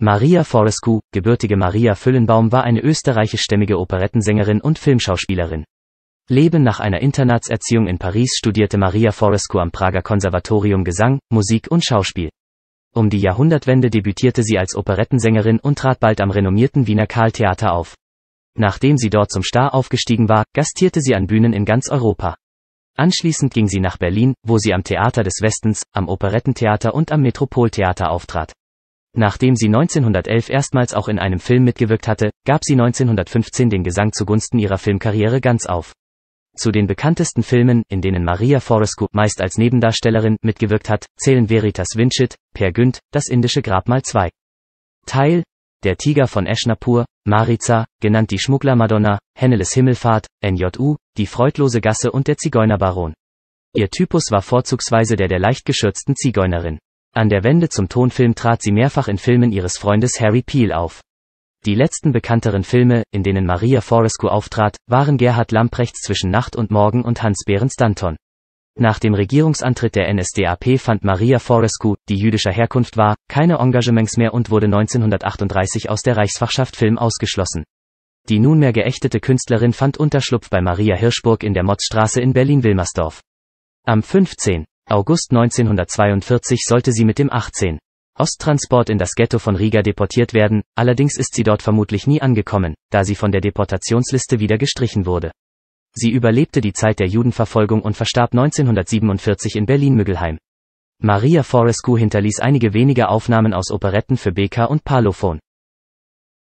Maria Forescu, gebürtige Maria Füllenbaum war eine österreichischstämmige Operettensängerin und Filmschauspielerin. Leben nach einer Internatserziehung in Paris studierte Maria Forescu am Prager Konservatorium Gesang, Musik und Schauspiel. Um die Jahrhundertwende debütierte sie als Operettensängerin und trat bald am renommierten Wiener Karltheater auf. Nachdem sie dort zum Star aufgestiegen war, gastierte sie an Bühnen in ganz Europa. Anschließend ging sie nach Berlin, wo sie am Theater des Westens, am Operettentheater und am Metropoltheater auftrat. Nachdem sie 1911 erstmals auch in einem Film mitgewirkt hatte, gab sie 1915 den Gesang zugunsten ihrer Filmkarriere ganz auf. Zu den bekanntesten Filmen, in denen Maria Forescu meist als Nebendarstellerin mitgewirkt hat, zählen Veritas Vincit, Per Günd, Das indische Grabmal 2. Teil, Der Tiger von Eschnapur, Mariza, genannt die Schmugglermadonna, Henneles Himmelfahrt, NJU, Die freudlose Gasse und der Zigeunerbaron. Ihr Typus war vorzugsweise der der leicht geschürzten Zigeunerin. An der Wende zum Tonfilm trat sie mehrfach in Filmen ihres Freundes Harry Peel auf. Die letzten bekannteren Filme, in denen Maria Forescu auftrat, waren Gerhard Lamprechts Zwischen Nacht und Morgen und Hans-Behrens Danton. Nach dem Regierungsantritt der NSDAP fand Maria Forescu, die jüdischer Herkunft war, keine Engagements mehr und wurde 1938 aus der Reichsfachschaft Film ausgeschlossen. Die nunmehr geächtete Künstlerin fand Unterschlupf bei Maria Hirschburg in der Motzstraße in Berlin-Wilmersdorf. Am 15. August 1942 sollte sie mit dem 18. Osttransport in das Ghetto von Riga deportiert werden, allerdings ist sie dort vermutlich nie angekommen, da sie von der Deportationsliste wieder gestrichen wurde. Sie überlebte die Zeit der Judenverfolgung und verstarb 1947 in Berlin-Müggelheim. Maria Forescu hinterließ einige wenige Aufnahmen aus Operetten für BK und Parlophon.